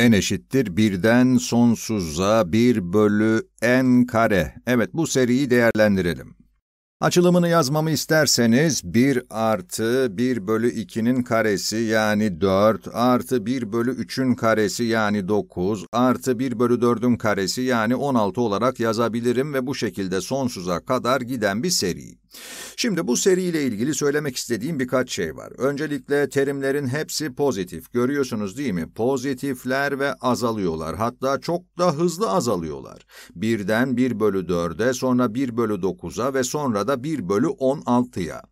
en eşittir birden sonsuza bir bölü n kare. Evet bu seriyi değerlendirelim. Açılımını yazmamı isterseniz 1 artı 1 bölü 2'nin karesi yani 4 artı 1 bölü 3'ün karesi yani 9 artı 1 bölü 4'ün karesi yani 16 olarak yazabilirim ve bu şekilde sonsuza kadar giden bir seri. Şimdi bu seriyle ilgili söylemek istediğim birkaç şey var. Öncelikle terimlerin hepsi pozitif. Görüyorsunuz değil mi? Pozitifler ve azalıyorlar. Hatta çok da hızlı azalıyorlar. Birden 1 bölü 4'e, sonra 1 bölü 9'a ve sonra da 1 bölü 16'ya.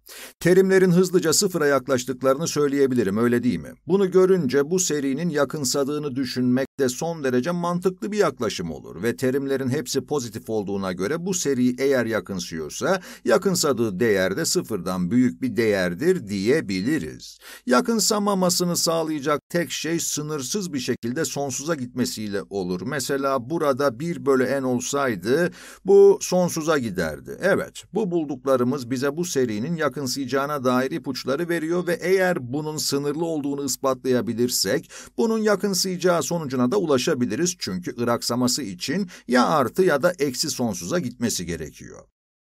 Terimlerin hızlıca sıfıra yaklaştıklarını söyleyebilirim öyle değil mi? Bunu görünce bu serinin yakınsadığını düşünmek de son derece mantıklı bir yaklaşım olur ve terimlerin hepsi pozitif olduğuna göre bu seri eğer yakınsıyorsa yakınsadığı değer de sıfırdan büyük bir değerdir diyebiliriz. Yakınsamamasını sağlayacak tek şey sınırsız bir şekilde sonsuza gitmesiyle olur. Mesela burada 1 bölü n olsaydı bu sonsuza giderdi. Evet bu bulduklarımız bize bu serinin yakınsayacağına dair ipuçları veriyor ve eğer bunun sınırlı olduğunu ispatlayabilirsek bunun yakınsayacağı sonucuna da ulaşabiliriz çünkü Iraksaması için ya artı ya da eksi sonsuza gitmesi gerekiyor.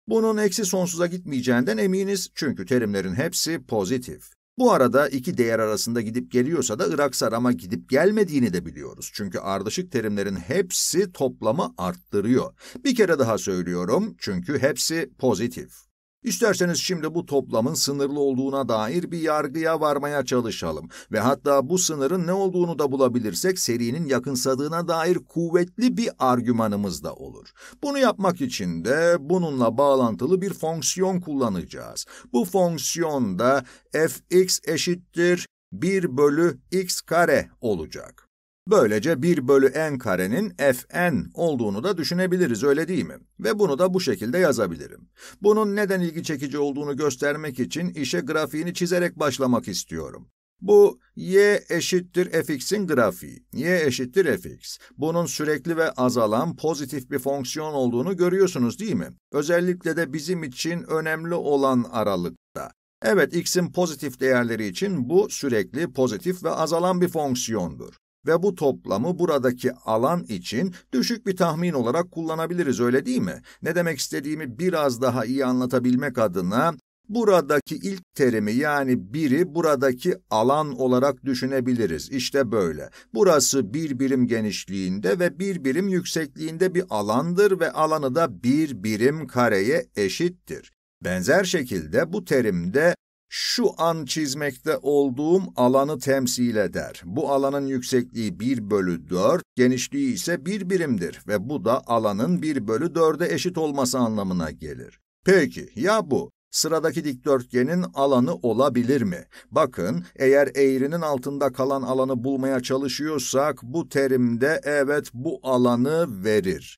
Bunun eksi sonsuza gitmeyeceğinden eminiz çünkü terimlerin hepsi pozitif. Bu arada iki değer arasında gidip geliyorsa da Iraksarama gidip gelmediğini de biliyoruz. Çünkü ardışık terimlerin hepsi toplamı arttırıyor. Bir kere daha söylüyorum çünkü hepsi pozitif. İsterseniz şimdi bu toplamın sınırlı olduğuna dair bir yargıya varmaya çalışalım ve hatta bu sınırın ne olduğunu da bulabilirsek serinin yakınsadığına dair kuvvetli bir argümanımız da olur. Bunu yapmak için de bununla bağlantılı bir fonksiyon kullanacağız. Bu fonksiyon da fx eşittir 1 bölü x kare olacak. Böylece 1 bölü n karenin fn olduğunu da düşünebiliriz öyle değil mi? Ve bunu da bu şekilde yazabilirim. Bunun neden ilgi çekici olduğunu göstermek için işe grafiğini çizerek başlamak istiyorum. Bu y eşittir fx'in grafiği. y eşittir fx. Bunun sürekli ve azalan pozitif bir fonksiyon olduğunu görüyorsunuz değil mi? Özellikle de bizim için önemli olan aralıkta. Evet, x'in pozitif değerleri için bu sürekli pozitif ve azalan bir fonksiyondur ve bu toplamı buradaki alan için düşük bir tahmin olarak kullanabiliriz öyle değil mi? Ne demek istediğimi biraz daha iyi anlatabilmek adına buradaki ilk terimi yani 1'i buradaki alan olarak düşünebiliriz. İşte böyle. Burası bir birim genişliğinde ve bir birim yüksekliğinde bir alandır ve alanı da bir birim kareye eşittir. Benzer şekilde bu terimde şu an çizmekte olduğum alanı temsil eder. Bu alanın yüksekliği 1 bölü 4, genişliği ise 1 birimdir ve bu da alanın 1 bölü 4'e eşit olması anlamına gelir. Peki ya bu? Sıradaki dikdörtgenin alanı olabilir mi? Bakın, eğer eğrinin altında kalan alanı bulmaya çalışıyorsak, bu terimde evet bu alanı verir.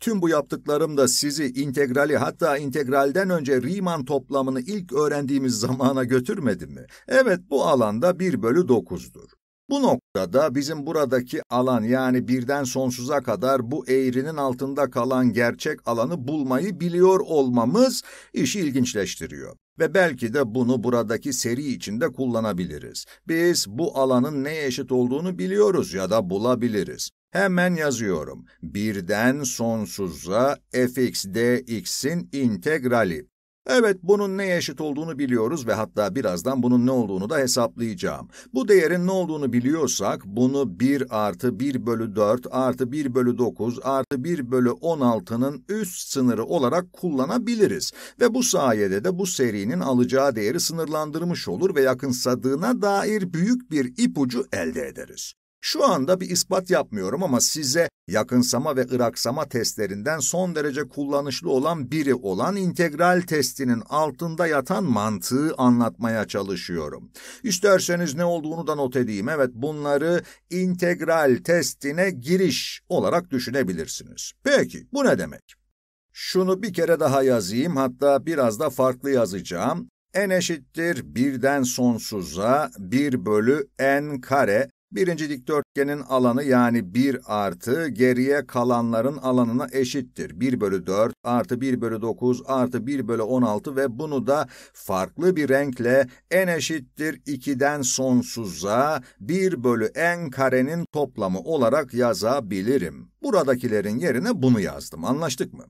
Tüm bu yaptıklarım da sizi integrali hatta integralden önce Riemann toplamını ilk öğrendiğimiz zamana götürmedi mi? Evet bu alanda 1 bölü 9'dur. Bu noktada bizim buradaki alan yani birden sonsuza kadar bu eğrinin altında kalan gerçek alanı bulmayı biliyor olmamız işi ilginçleştiriyor. Ve belki de bunu buradaki seri içinde kullanabiliriz. Biz bu alanın neye eşit olduğunu biliyoruz ya da bulabiliriz. Hemen yazıyorum. Birden sonsuza fx dx'in integrali. Evet, bunun ne eşit olduğunu biliyoruz ve hatta birazdan bunun ne olduğunu da hesaplayacağım. Bu değerin ne olduğunu biliyorsak, bunu 1 artı 1 bölü 4 artı 1 bölü 9 artı 1 bölü 16'nın üst sınırı olarak kullanabiliriz. Ve bu sayede de bu serinin alacağı değeri sınırlandırmış olur ve yakınsadığına dair büyük bir ipucu elde ederiz. Şu anda bir ispat yapmıyorum ama size yakınsama ve ıraksama testlerinden son derece kullanışlı olan biri olan integral testinin altında yatan mantığı anlatmaya çalışıyorum. İsterseniz ne olduğunu da not edeyim. Evet bunları integral testine giriş olarak düşünebilirsiniz. Peki bu ne demek? Şunu bir kere daha yazayım hatta biraz da farklı yazacağım n eşittir birden sonsuza 1 bölü n kare Birinci dikdörtgenin alanı yani 1 artı geriye kalanların alanına eşittir. 1 bölü 4 artı 1 bölü 9 artı 1 bölü 16 ve bunu da farklı bir renkle en eşittir 2'den sonsuza 1 bölü n karenin toplamı olarak yazabilirim. Buradakilerin yerine bunu yazdım anlaştık mı?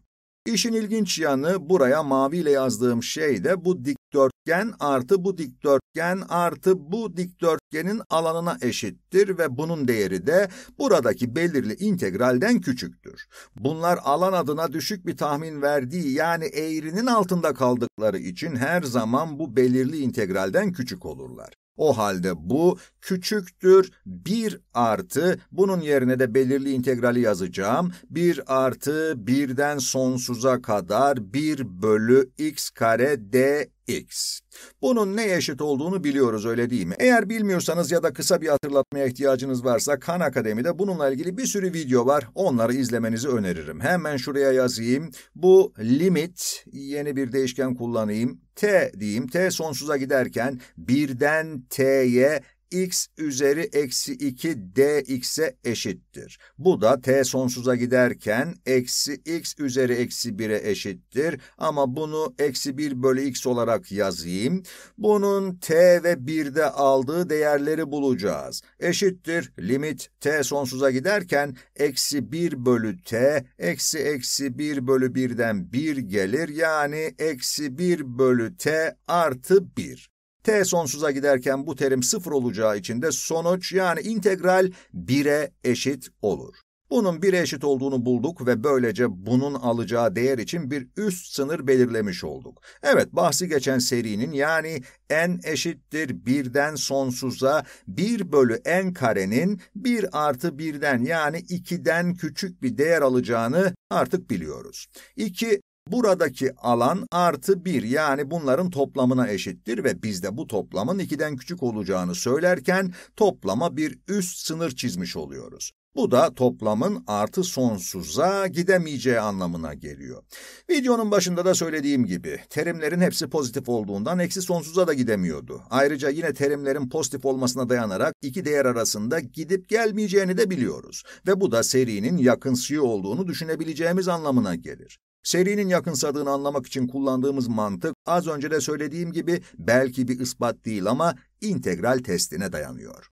İşin ilginç yanı buraya maviyle yazdığım şey de bu dikdörtgen artı bu dikdörtgen dikdörtgen artı bu dikdörtgenin alanına eşittir ve bunun değeri de buradaki belirli integralden küçüktür. Bunlar alan adına düşük bir tahmin verdiği yani eğrinin altında kaldıkları için her zaman bu belirli integralden küçük olurlar. O halde bu küçüktür 1 artı bunun yerine de belirli integrali yazacağım. 1 artı 1'den sonsuza kadar 1 bölü x kare d x. Bunun ne eşit olduğunu biliyoruz öyle değil mi? Eğer bilmiyorsanız ya da kısa bir hatırlatmaya ihtiyacınız varsa Khan Akademi'de bununla ilgili bir sürü video var. Onları izlemenizi öneririm. Hemen şuraya yazayım. Bu limit, yeni bir değişken kullanayım. t diyeyim. t sonsuza giderken birden t'ye x üzeri eksi 2 dx'e eşittir. Bu da t sonsuza giderken eksi x üzeri eksi 1'e eşittir. Ama bunu eksi 1 bölü x olarak yazayım. Bunun t ve 1'de aldığı değerleri bulacağız. Eşittir limit t sonsuza giderken eksi 1 bölü t eksi eksi 1 bölü 1'den 1 gelir. Yani eksi 1 bölü t artı 1. T sonsuza giderken bu terim sıfır olacağı için de sonuç yani integral 1'e eşit olur. Bunun 1'e eşit olduğunu bulduk ve böylece bunun alacağı değer için bir üst sınır belirlemiş olduk. Evet, bahsi geçen serinin yani n eşittir 1'den sonsuza 1 bölü n karenin 1 artı 1'den yani 2'den küçük bir değer alacağını artık biliyoruz. 2 Buradaki alan artı 1 yani bunların toplamına eşittir ve biz de bu toplamın 2'den küçük olacağını söylerken toplama bir üst sınır çizmiş oluyoruz. Bu da toplamın artı sonsuza gidemeyeceği anlamına geliyor. Videonun başında da söylediğim gibi terimlerin hepsi pozitif olduğundan eksi sonsuza da gidemiyordu. Ayrıca yine terimlerin pozitif olmasına dayanarak iki değer arasında gidip gelmeyeceğini de biliyoruz. Ve bu da serinin yakınsı olduğunu düşünebileceğimiz anlamına gelir. Serinin yakınsadığını anlamak için kullandığımız mantık az önce de söylediğim gibi belki bir ispat değil ama integral testine dayanıyor.